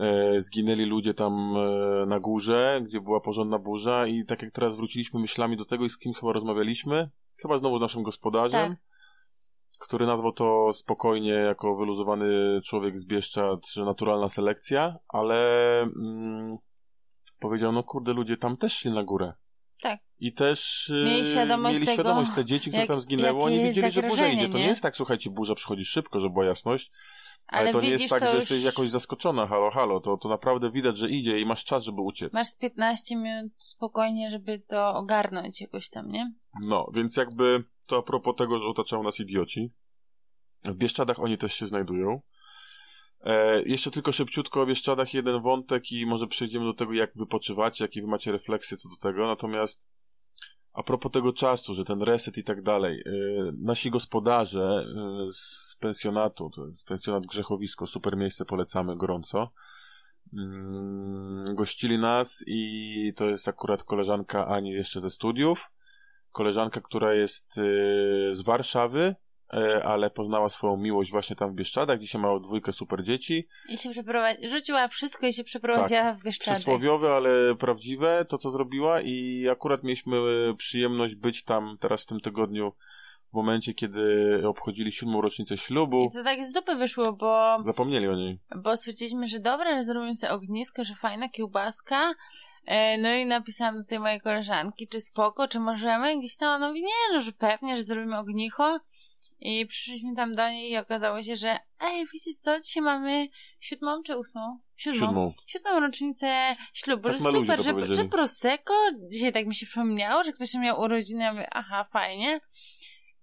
E, zginęli ludzie tam e, na górze, gdzie była porządna burza i tak jak teraz wróciliśmy myślami do tego i z kim chyba rozmawialiśmy, chyba znowu z naszym gospodarzem, tak. który nazwał to spokojnie jako wyluzowany człowiek z Bieszczad, że naturalna selekcja, ale mm, powiedział, no kurde, ludzie tam też szli na górę. Tak. I też e, mieli świadomość, mieli tego, świadomość te dzieci, które jak, tam zginęło, oni widzieli, że burza idzie. To nie? nie jest tak, słuchajcie, burza przychodzi szybko, że była jasność ale, Ale to widzisz, nie jest tak, że już... jesteś jakoś zaskoczona, halo, halo, to, to naprawdę widać, że idzie i masz czas, żeby uciec. Masz z 15 minut spokojnie, żeby to ogarnąć jakoś tam, nie? No, więc jakby to a propos tego, że otaczają nas idioci. W Bieszczadach oni też się znajdują. E, jeszcze tylko szybciutko o Bieszczadach jeden wątek i może przejdziemy do tego, jak wypoczywacie, jakie wy macie refleksje co do tego. Natomiast a propos tego czasu, że ten reset i tak dalej. E, nasi gospodarze e, z pensjonatu, to jest pensjonat Grzechowisko, super miejsce, polecamy gorąco. Mm, gościli nas i to jest akurat koleżanka Ani jeszcze ze studiów. Koleżanka, która jest y, z Warszawy, e, ale poznała swoją miłość właśnie tam w Bieszczadach, gdzie się ma dwójkę super dzieci. I się przeprowadzi... rzuciła wszystko i się przeprowadziła tak, w Bieszczadach. przysłowiowe, ale prawdziwe to, co zrobiła i akurat mieliśmy y, przyjemność być tam teraz w tym tygodniu w momencie, kiedy obchodzili siódmą rocznicę ślubu. I to tak z dupy wyszło, bo... Zapomnieli o niej. Bo stwierdziliśmy, że dobra, że zrobimy sobie ognisko, że fajna kiełbaska, e, no i napisałam do tej mojej koleżanki, czy spoko, czy możemy? Gdzieś tam, no nie, no, że pewnie, że zrobimy ognicho. I przyszliśmy tam do niej i okazało się, że ej, wiecie co, dzisiaj mamy siódmą czy ósmą? Siódmą. Siódmą, siódmą rocznicę ślubu, tak super, że, że prosecco, dzisiaj tak mi się przypomniało, że ktoś miał urodziny, ja mówię, aha, fajnie.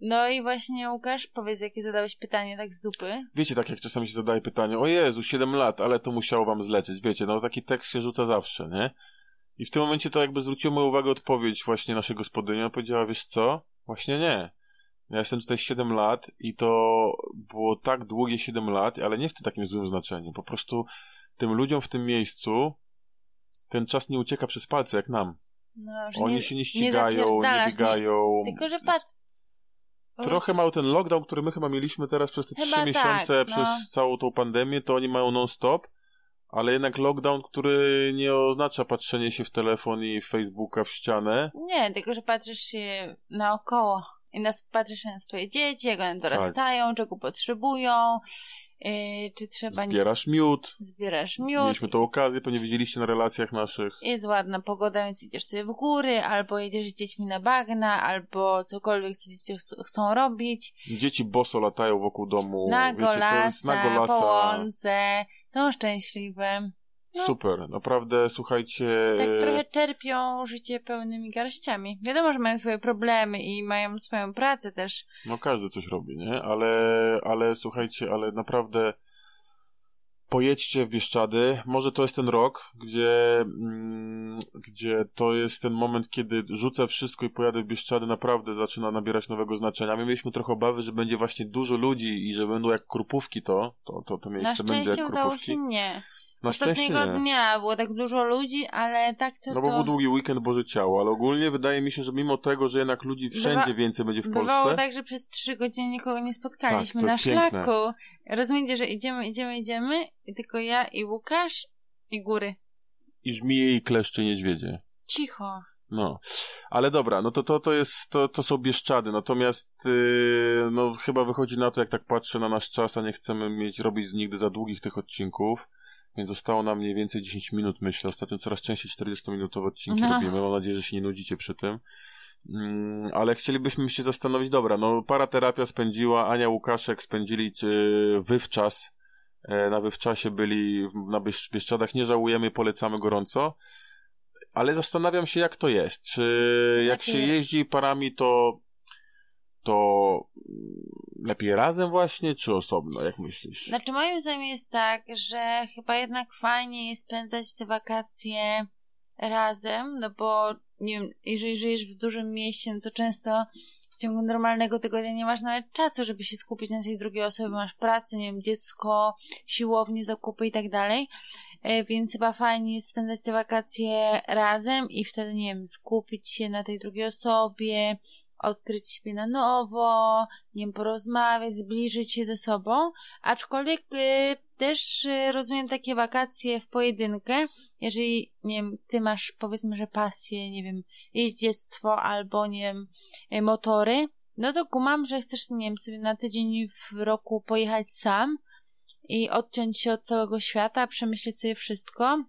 No i właśnie Łukasz, powiedz jakie zadałeś pytanie tak z dupy. Wiecie, tak jak czasami się zadaje pytanie, o Jezu, 7 lat, ale to musiało wam zlecieć. Wiecie, no taki tekst się rzuca zawsze, nie? I w tym momencie to jakby zwróciło moją uwagę odpowiedź właśnie naszej gospodyni. Ona powiedziała, wiesz co? Właśnie nie. Ja jestem tutaj 7 lat i to było tak długie 7 lat, ale nie w tym takim złym znaczeniu. Po prostu tym ludziom w tym miejscu ten czas nie ucieka przez palce, jak nam. No, Oni nie, się nie ścigają, nie, nie biegają. Nie, tylko, że patrz, Trochę mają ten lockdown, który my chyba mieliśmy teraz przez te trzy tak, miesiące, no. przez całą tą pandemię, to oni mają non-stop, ale jednak lockdown, który nie oznacza patrzenie się w telefon i Facebooka w ścianę. Nie, tylko że patrzysz się naokoło i nas, patrzysz na swoje dzieci, jak one dorastają, tak. czego potrzebują E, czy trzeba... Zbierasz miód. Zbierasz miód. Mieliśmy tą okazję, pewnie widzieliście na relacjach naszych. Jest ładna pogoda, więc idziesz sobie w góry, albo jedziesz z dziećmi na bagna, albo cokolwiek co dzieci chcą robić. Dzieci boso latają wokół domu. Na, Wiecie, golasa, na golasa, po łące, są szczęśliwe. No. Super, naprawdę słuchajcie. Tak e, trochę czerpią życie pełnymi garściami. Wiadomo, że mają swoje problemy i mają swoją pracę też. No każdy coś robi, nie? Ale, ale słuchajcie, ale naprawdę pojedźcie w Bieszczady. Może to jest ten rok, gdzie, mm, gdzie to jest ten moment, kiedy rzucę wszystko i pojadę w Bieszczady, naprawdę zaczyna nabierać nowego znaczenia. My mieliśmy trochę obawy, że będzie właśnie dużo ludzi i że będą jak krupówki to, to, to, to miejsce będzie jak krupówki. Na szczęście udało się nie. Na Ostatniego nie. dnia było tak dużo ludzi, ale tak to. No bo to... był długi weekend Boże Ciało, ale ogólnie wydaje mi się, że mimo tego, że jednak ludzi wszędzie Bywa... więcej będzie w Polsce. Bywało tak, że przez trzy godziny nikogo nie spotkaliśmy tak, na szlaku. Rozumiecie, że idziemy, idziemy, idziemy, i tylko ja i Łukasz i góry. I żmije i kleszcze niedźwiedzie. Cicho. No, ale dobra, no to to, to, jest, to, to są Bieszczady, natomiast yy, no, chyba wychodzi na to, jak tak patrzę na nasz czas, a nie chcemy mieć robić nigdy za długich tych odcinków, więc zostało nam mniej więcej 10 minut, myślę. Ostatnio coraz częściej 40-minutowe odcinki no. robimy. Mam nadzieję, że się nie nudzicie przy tym. Mm, ale chcielibyśmy się zastanowić, dobra, no para terapia spędziła, Ania Łukaszek spędzili e, wywczas, e, na wywczasie byli na Bieszczadach, nie żałujemy, polecamy gorąco, ale zastanawiam się jak to jest, czy jak, jak się jest? jeździ parami, to to mm, lepiej razem właśnie, czy osobno, jak myślisz? Znaczy moim zdaniem jest tak, że chyba jednak fajnie jest spędzać te wakacje razem, no bo nie wiem, jeżeli żyjesz w dużym mieście, no to często w ciągu normalnego tygodnia nie masz nawet czasu, żeby się skupić na tej drugiej osobie, masz pracę, nie wiem, dziecko, siłownie, zakupy i tak dalej e, więc chyba fajnie jest spędzać te wakacje razem i wtedy, nie wiem, skupić się na tej drugiej osobie, odkryć siebie na nowo, nie porozmawiać, zbliżyć się ze sobą, aczkolwiek y, też y, rozumiem takie wakacje w pojedynkę, jeżeli, nie wiem, ty masz powiedzmy, że pasję, nie wiem, jeździectwo albo, nie wiem, y, motory, no to kumam, że chcesz, nie wiem, sobie na tydzień w roku pojechać sam i odciąć się od całego świata, przemyśleć sobie wszystko.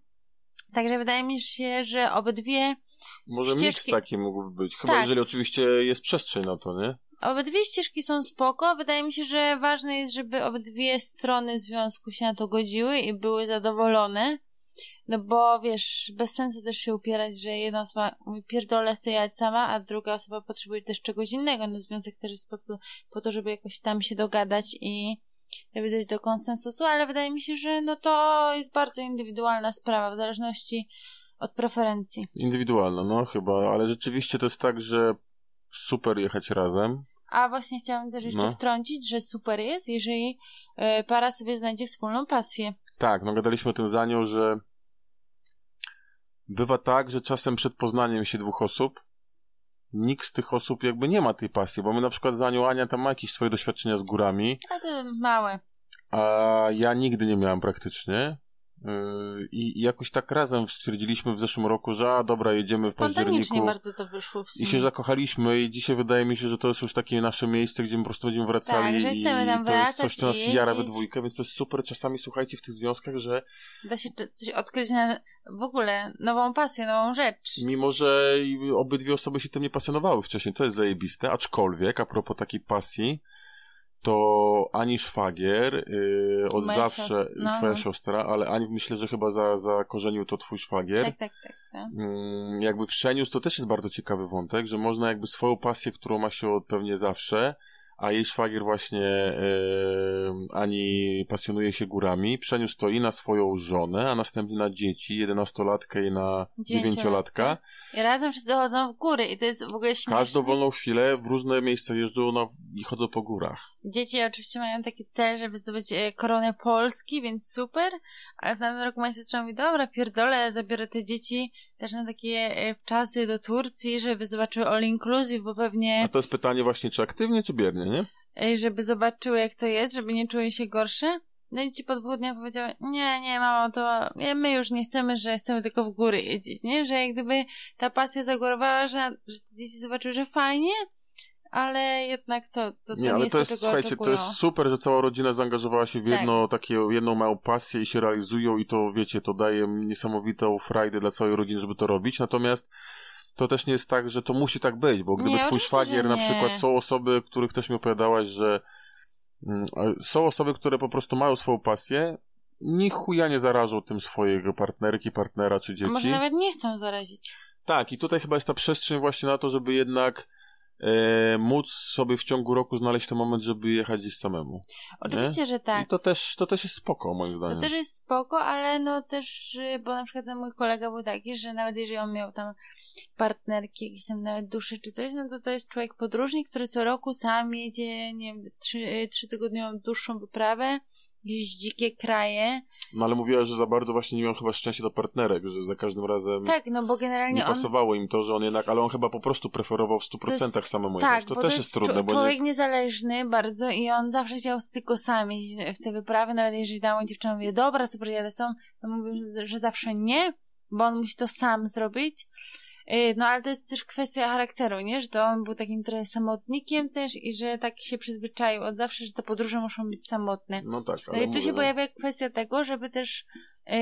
Także wydaje mi się, że obydwie może ścieżki... miks taki mógłby być, chyba tak. jeżeli oczywiście jest przestrzeń na to, nie? Obydwie ścieżki są spoko. Wydaje mi się, że ważne jest, żeby obydwie strony związku się na to godziły i były zadowolone. No bo wiesz, bez sensu też się upierać, że jedna osoba mówi pierdolę chcę jechać sama, a druga osoba potrzebuje też czegoś innego. No związek też jest po to, po to żeby jakoś tam się dogadać i żeby dojść do konsensusu, ale wydaje mi się, że no to jest bardzo indywidualna sprawa w zależności od preferencji. Indywidualna, no chyba, ale rzeczywiście to jest tak, że super jechać razem. A właśnie chciałam też jeszcze no. wtrącić, że super jest, jeżeli e, para sobie znajdzie wspólną pasję. Tak, no gadaliśmy o tym za nią, że bywa tak, że czasem przed poznaniem się dwóch osób nikt z tych osób jakby nie ma tej pasji, bo my na przykład za nią Ania tam ma jakieś swoje doświadczenia z górami. A to małe. A ja nigdy nie miałam praktycznie. Yy, I, jakoś tak razem stwierdziliśmy w zeszłym roku, że a dobra, jedziemy w październiku. bardzo to wyszło. W sumie. I się zakochaliśmy i dzisiaj wydaje mi się, że to jest już takie nasze miejsce, gdzie my po prostu będziemy wracali. Tak, że chcemy tam i to jest coś, co nas jara we dwójkę, więc to jest super. Czasami słuchajcie w tych związkach, że... Da się coś odkryć na w ogóle nową pasję, nową rzecz. Mimo, że obydwie osoby się tym nie pasjonowały wcześniej, to jest zajebiste, aczkolwiek a propos takiej pasji, to ani szwagier, yy, od Moja zawsze siostra, no. twoja siostra, ale ani myślę, że chyba za, za korzeniu to twój szwagier. Tak, tak, tak. tak. Yy, jakby przeniósł, to też jest bardzo ciekawy wątek, że można jakby swoją pasję, którą ma się od pewnie zawsze, a jej szwagier właśnie e, ani pasjonuje się górami, przeniósł to i na swoją żonę, a następnie na dzieci, jedenastolatkę i na 9-latka. I razem wszyscy chodzą w góry i to jest w ogóle śmieszne. Każdą wolną chwilę w różne miejsca jeżdżą na, i chodzą po górach. Dzieci oczywiście mają taki cel, żeby zdobyć e, koronę Polski, więc super, ale w pewnym roku moja siostra mówi, dobra, pierdolę, zabiorę te dzieci też na takie e, czasy do Turcji, żeby zobaczyły all inclusive, bo pewnie... A to jest pytanie właśnie, czy aktywnie, czy biernie, nie? E, żeby zobaczyły, jak to jest, żeby nie czuły się gorsze. No i ci po dwóch dniach powiedziały, nie, nie, mamo, to e, my już nie chcemy, że chcemy tylko w góry jeździć, nie? Że jak gdyby ta pasja zagorowała, że, że dzieci zobaczyły, że fajnie, ale jednak to, to, to nie, ale jest to jest, to, słuchajcie, oczekują. to jest super, że cała rodzina zaangażowała się w tak. jedno, tak. takie, jedną małą pasję i się realizują i to, wiecie, to daje niesamowitą frajdę dla całej rodziny, żeby to robić, natomiast to też nie jest tak, że to musi tak być, bo gdyby nie, twój szwagier na przykład, są osoby, których też mi opowiadałaś, że mm, są osoby, które po prostu mają swoją pasję, ni chuja nie zarażą tym swojego partnerki, partnera czy dzieci. A może nawet nie chcą zarazić. Tak, i tutaj chyba jest ta przestrzeń właśnie na to, żeby jednak E, móc sobie w ciągu roku znaleźć ten moment, żeby jechać gdzieś samemu. Oczywiście, nie? że tak. I to też, to też jest spoko, moim zdaniem. To też jest spoko, ale no też, y, bo na przykład mój kolega był taki, że nawet jeżeli on miał tam partnerki, jakieś tam nawet dusze czy coś, no to to jest człowiek podróżnik, który co roku sam jedzie, nie wiem, trzy, y, trzy tygodniową dłuższą wyprawę jakieś dzikie kraje. No ale mówiła, że za bardzo właśnie nie miał chyba szczęścia do partnerek, że za każdym razem. Tak, no bo generalnie. Nie pasowało on... im to, że on jednak, ale on chyba po prostu preferował w 100% jest... samemu tak, To też to jest, trudne. Bo człowiek nie... niezależny bardzo i on zawsze chciał tylko sam w te wyprawy, nawet jeżeli dała dziewczyna mówi, dobra, super, jadę są, to mówił, że zawsze nie, bo on musi to sam zrobić. Y, no ale to jest też kwestia charakteru, nie? Że to on był takim trochę samotnikiem też i że tak się przyzwyczaił od zawsze, że te podróże muszą być samotne. No tak, no ale No i tu się no. pojawia kwestia tego, żeby też yy,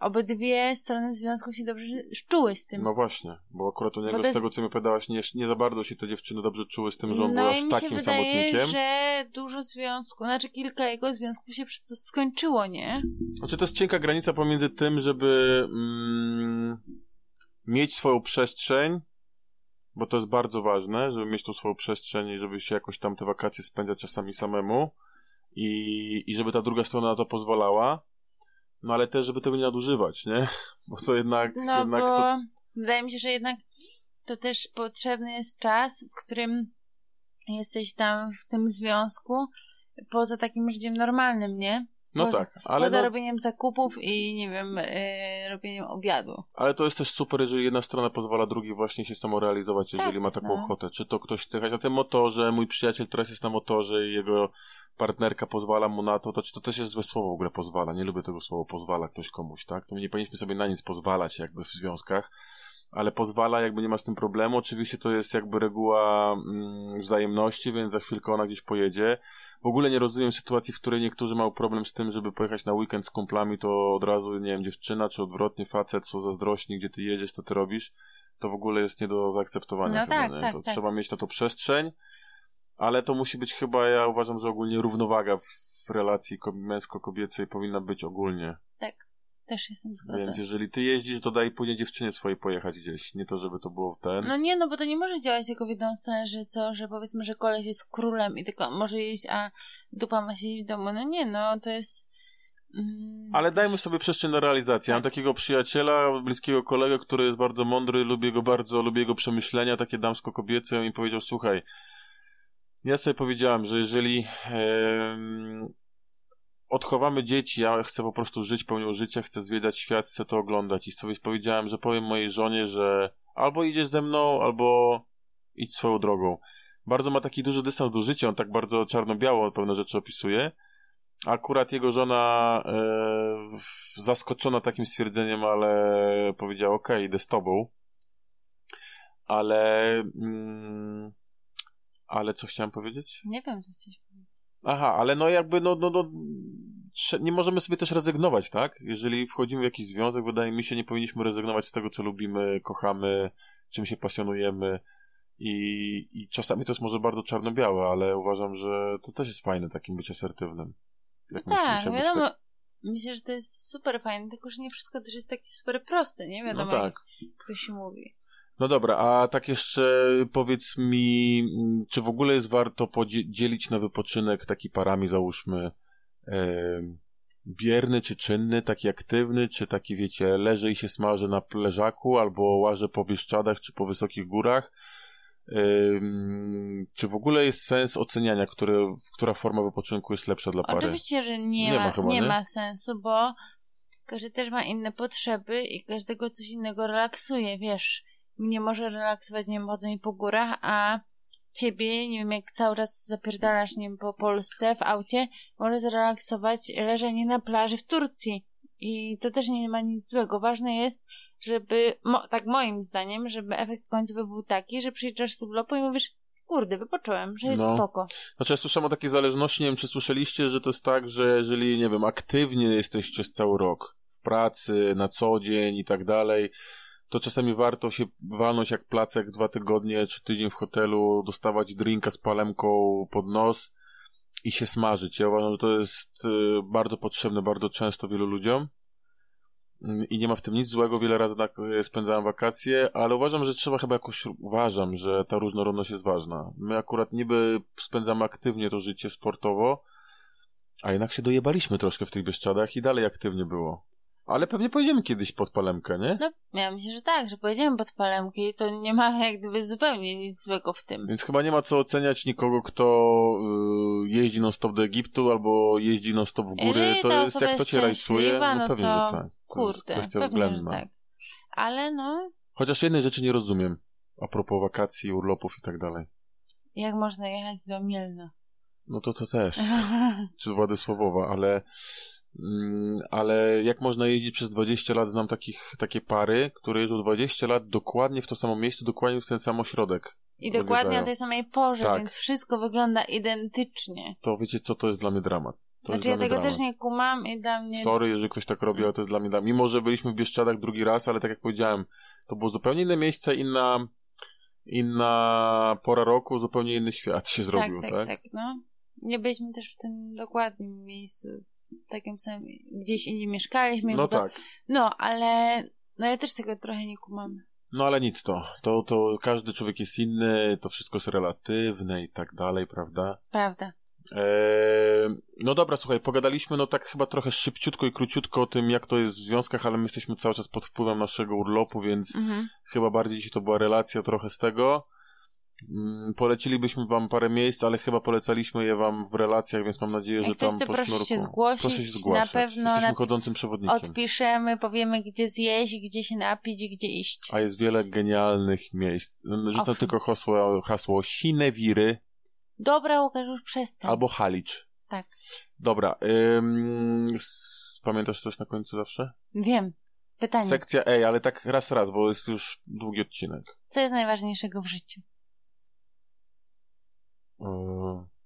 obydwie strony związku się dobrze czuły z tym. No właśnie, bo akurat u niego z tego, co mi opowiadałaś, nie, nie za bardzo się te dziewczyny dobrze czuły z tym, że on był no aż i się takim wydaje, samotnikiem. że dużo związku, znaczy kilka jego związków się przez to skończyło, nie? Znaczy to jest cienka granica pomiędzy tym, żeby... Mm, mieć swoją przestrzeń, bo to jest bardzo ważne, żeby mieć tą swoją przestrzeń i żeby się jakoś tam te wakacje spędzać czasami samemu i, i żeby ta druga strona na to pozwalała, no ale też, żeby tego nie nadużywać, nie? [laughs] Bo to jednak... No jednak bo to... wydaje mi się, że jednak to też potrzebny jest czas, w którym jesteś tam w tym związku poza takim życiem normalnym, nie? No po, tak, ale. Poza no... robieniem zakupów i nie wiem, yy, robieniem obiadu. Ale to jest też super, jeżeli jedna strona pozwala drugiej właśnie się samorealizować, jeżeli tak, ma taką no. ochotę. Czy to ktoś chce jechać na tym motorze, mój przyjaciel teraz jest na motorze i jego partnerka pozwala mu na to, to czy to też jest złe słowo w ogóle pozwala. Nie lubię tego słowa pozwala ktoś komuś, tak? To my nie powinniśmy sobie na nic pozwalać jakby w związkach ale pozwala, jakby nie ma z tym problemu. Oczywiście to jest jakby reguła mm, wzajemności, więc za chwilkę ona gdzieś pojedzie w ogóle nie rozumiem sytuacji, w której niektórzy mają problem z tym, żeby pojechać na weekend z kumplami, to od razu, nie wiem, dziewczyna czy odwrotnie facet są zazdrośni, gdzie ty jedziesz, co ty robisz, to w ogóle jest nie do zaakceptowania. No chyba, tak, tak, to tak. Trzeba mieć na to przestrzeń, ale to musi być chyba, ja uważam, że ogólnie równowaga w relacji męsko-kobiecej powinna być ogólnie. Tak. Też jestem zgodzę. Więc jeżeli ty jeździsz, to daj później dziewczynie swojej pojechać gdzieś. Nie to, żeby to było w ten. No nie, no bo to nie może działać tylko w jedną stronę, że co, że powiedzmy, że koleś jest królem i tylko może jeść, a dupa ma siedzieć w domu. No nie, no to jest... Mm. Ale dajmy sobie przestrzeń na realizację. Tak. Mam takiego przyjaciela, bliskiego kolegę, który jest bardzo mądry, lubię go bardzo, lubię jego przemyślenia, takie damsko-kobiece i powiedział, słuchaj, ja sobie powiedziałem, że jeżeli... Yy odchowamy dzieci, ja chcę po prostu żyć pełnią życia, chcę zwiedzać świat, chcę to oglądać i sobie powiedziałem, że powiem mojej żonie, że albo idziesz ze mną, albo idź swoją drogą. Bardzo ma taki duży dystans do życia, on tak bardzo czarno-biało pewne rzeczy opisuje. Akurat jego żona e, zaskoczona takim stwierdzeniem, ale powiedziała, okej, okay, idę z tobą. Ale... Mm, ale co chciałem powiedzieć? Nie wiem, co chciałeś powiedzieć. Aha, ale no jakby, no, no, no nie możemy sobie też rezygnować, tak? Jeżeli wchodzimy w jakiś związek, wydaje mi się, nie powinniśmy rezygnować z tego, co lubimy, kochamy, czym się pasjonujemy. I, i czasami to jest może bardzo czarno-białe, ale uważam, że to też jest fajne takim być asertywnym. Jak no tak, no wiadomo. Tak... Myślę, że to jest super fajne, tylko że nie wszystko też jest takie super proste, nie no wiadomo, no tak. jak się mówi. No dobra, a tak jeszcze powiedz mi, mm, czy w ogóle jest warto podzielić na wypoczynek taki parami, załóżmy, bierny czy czynny, taki aktywny, czy taki, wiecie, leży i się smaży na leżaku, albo łaże po bieszczadach, czy po wysokich górach? czy w ogóle jest sens oceniania, która forma wypoczynku jest lepsza dla pary? Oczywiście, że nie, nie ma, ma chyba, nie, nie ma sensu, bo każdy też ma inne potrzeby i każdego coś innego relaksuje, wiesz mnie może relaksować, nie wiem, chodzenie po górach, a ciebie, nie wiem, jak cały raz zapierdalasz, nie wiem, po Polsce w aucie, może zrelaksować leżenie na plaży w Turcji. I to też nie ma nic złego. Ważne jest, żeby, mo tak moim zdaniem, żeby efekt końcowy był taki, że przyjeżdżasz z urlopu i mówisz, kurde, wypocząłem, że jest no. spoko. Znaczy ja słyszałem o takiej zależności, nie wiem, czy słyszeliście, że to jest tak, że jeżeli, nie wiem, aktywnie jesteś przez cały rok, w pracy, na co dzień i tak dalej, to czasami warto się walnąć jak placek dwa tygodnie czy tydzień w hotelu, dostawać drinka z palemką pod nos i się smażyć. Ja uważam, że to jest y, bardzo potrzebne, bardzo często wielu ludziom mm, i nie ma w tym nic złego. Wiele razy tak spędzałem wakacje, ale uważam, że trzeba chyba jakoś, uważam, że ta różnorodność jest ważna. My akurat niby spędzamy aktywnie to życie sportowo, a jednak się dojebaliśmy troszkę w tych Bieszczadach i dalej aktywnie było. Ale pewnie pojedziemy kiedyś pod Palemkę, nie? No, miałam myślę, że tak, że pojedziemy pod Palemkę i to nie ma [laughs] jak gdyby zupełnie nic złego w tym. Więc chyba nie ma co oceniać nikogo, kto y, jeździ non-stop do Egiptu albo jeździ non-stop w góry. Jeżeli to jest, jak to cię rajsuje, no, no pewnie, to, że tak. kurde, kwestia względna. tak. Ale no... Chociaż jednej rzeczy nie rozumiem. A propos wakacji, urlopów i tak dalej. Jak można jechać do Mielna? No to to też. [laughs] Czy Władysławowa, ale Mm, ale jak można jeździć przez 20 lat, znam takich, takie pary, które jeżdżą 20 lat dokładnie w to samo miejsce, dokładnie w ten sam ośrodek. I dokładnie wyglądają. na tej samej porze, tak. więc wszystko wygląda identycznie. To wiecie co, to jest dla mnie dramat. To znaczy ja tego też nie kumam i dla mnie... Sorry, jeżeli ktoś tak robi, ale to jest dla mnie dramat. Mimo, że byliśmy w Bieszczadach drugi raz, ale tak jak powiedziałem, to było zupełnie inne miejsce, inna, inna pora roku, zupełnie inny świat się tak, zrobił, tak? Tak, tak, tak no. Nie byliśmy też w tym dokładnym miejscu, takim samym, gdzieś indziej mieszkaliśmy. No tak. To, no, ale no ja też tego trochę nie kumam. No ale nic to. to. To każdy człowiek jest inny, to wszystko jest relatywne i tak dalej, prawda? Prawda. Eee, no dobra, słuchaj, pogadaliśmy no tak chyba trochę szybciutko i króciutko o tym, jak to jest w związkach, ale my jesteśmy cały czas pod wpływem naszego urlopu, więc mhm. chyba bardziej dzisiaj to była relacja trochę z tego. Mm, polecilibyśmy wam parę miejsc, ale chyba polecaliśmy je wam w relacjach, więc mam nadzieję, że tam po proszę się zgłosić. Proszę się Na pewno Jesteśmy chodzącym przewodnikiem. Odpiszemy, powiemy gdzie zjeść, gdzie się napić, gdzie iść. A jest wiele genialnych miejsc. No, no, Rzucę Owszem. tylko hasło, hasło Sinewiry Dobra, Łukasz, już przestań. albo Halicz. Tak. Dobra. Ym, pamiętasz coś na końcu zawsze? Wiem. Pytanie. Sekcja E, ale tak raz, raz, bo jest już długi odcinek. Co jest najważniejszego w życiu?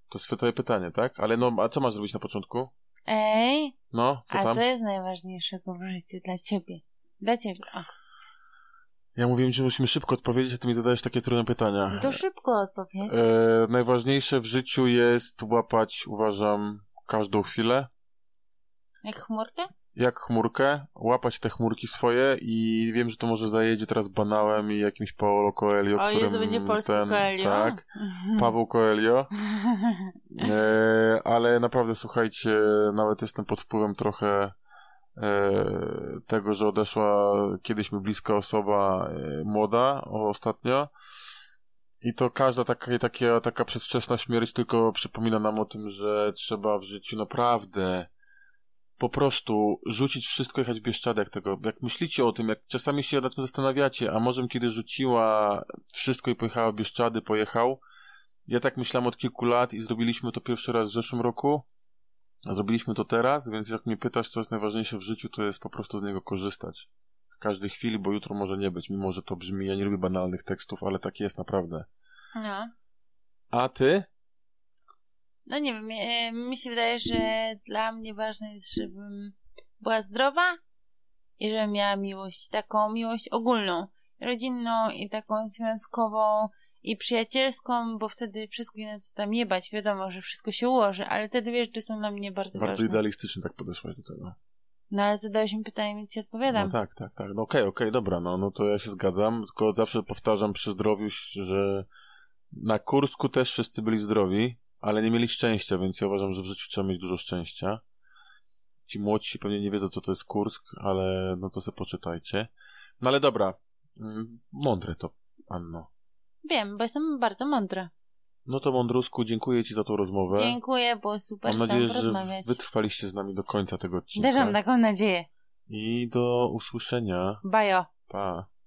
To swoje pytanie, tak? Ale no, a co masz zrobić na początku? Ej. No, co A co jest najważniejszego w życiu dla ciebie? Dla ciebie. O. Ja mówiłem, że musimy szybko odpowiedzieć, a ty mi zadajesz takie trudne pytania. To szybko odpowiedz. E, najważniejsze w życiu jest łapać, uważam, każdą chwilę. Jak chmurkę? jak chmurkę, łapać te chmurki swoje i wiem, że to może zajedzie teraz banałem i jakimś Paolo Coelho, o, którym... O będzie polski ten, Coelho. Tak, [laughs] Paweł Coelho. [laughs] E, ale naprawdę, słuchajcie, nawet jestem pod wpływem trochę e, tego, że odeszła kiedyś mi bliska osoba e, młoda ostatnio. I to każda taka, taka, taka przedwczesna śmierć tylko przypomina nam o tym, że trzeba w życiu naprawdę po prostu rzucić wszystko, jechać w tego, jak myślicie o tym, jak czasami się nad tym zastanawiacie, a może kiedy rzuciła wszystko i pojechała w Bieszczady, pojechał. Ja tak myślałem od kilku lat i zrobiliśmy to pierwszy raz w zeszłym roku. Zrobiliśmy to teraz, więc jak mnie pytasz, co jest najważniejsze w życiu, to jest po prostu z niego korzystać. W każdej chwili, bo jutro może nie być, mimo że to brzmi, ja nie lubię banalnych tekstów, ale tak jest naprawdę. No. A ty? no nie wiem, e, mi się wydaje, że dla mnie ważne jest, żebym była zdrowa i żebym miała miłość, taką miłość ogólną, rodzinną i taką związkową i przyjacielską, bo wtedy wszystko inne co tam jebać, wiadomo, że wszystko się ułoży, ale wtedy wiesz, że są dla mnie bardzo, bardzo ważne. Bardzo idealistycznie tak podeszłaś do tego. No ale zadałeś mi pytanie, więc ci odpowiadam. No tak, tak, tak. No okej, okay, okej, okay, dobra, no, no to ja się zgadzam, tylko zawsze powtarzam przy zdrowiu, że na Kursku też wszyscy byli zdrowi, ale nie mieli szczęścia, więc ja uważam, że w życiu trzeba mieć dużo szczęścia. Ci młodsi pewnie nie wiedzą, co to jest Kursk, ale no to sobie poczytajcie. No ale dobra, mm, mądre to, Anno. Wiem, bo jestem bardzo mądra. No to Mądrusku, dziękuję Ci za tą rozmowę. Dziękuję, bo super Mam nadzieję, że rozmawiać. wytrwaliście z nami do końca tego odcinka. Też mam taką nadzieję. I do usłyszenia. Bajo. Pa.